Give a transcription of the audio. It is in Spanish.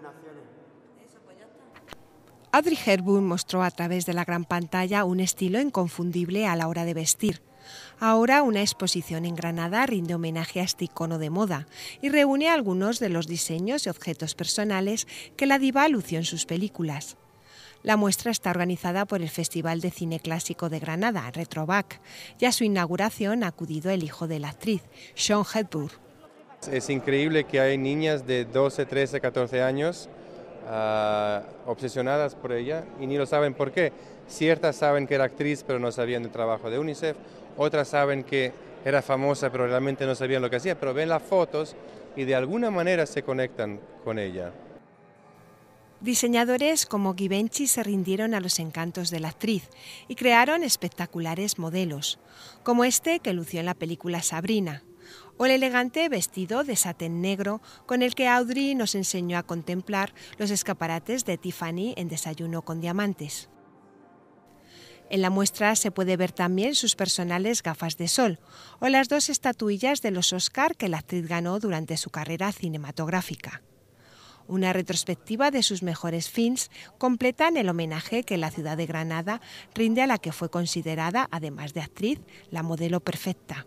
Pues Adri Eso, mostró a través de la gran pantalla un estilo inconfundible a la hora de vestir. Ahora una exposición en Granada rinde homenaje a este icono de moda y reúne algunos de los diseños y objetos personales que la diva lució en sus películas. La muestra está organizada por el Festival de Cine Clásico de Granada, Retroback. y a su inauguración ha acudido el hijo de la actriz, Sean Hepburn. Es increíble que hay niñas de 12, 13, 14 años ah, obsesionadas por ella y ni lo saben por qué. Ciertas saben que era actriz pero no sabían del trabajo de UNICEF, otras saben que era famosa pero realmente no sabían lo que hacía, pero ven las fotos y de alguna manera se conectan con ella. Diseñadores como Givenchy se rindieron a los encantos de la actriz y crearon espectaculares modelos, como este que lució en la película Sabrina, o el elegante vestido de satén negro con el que Audrey nos enseñó a contemplar los escaparates de Tiffany en Desayuno con Diamantes. En la muestra se puede ver también sus personales gafas de sol o las dos estatuillas de los Oscar que la actriz ganó durante su carrera cinematográfica. Una retrospectiva de sus mejores films completan el homenaje que la ciudad de Granada rinde a la que fue considerada, además de actriz, la modelo perfecta.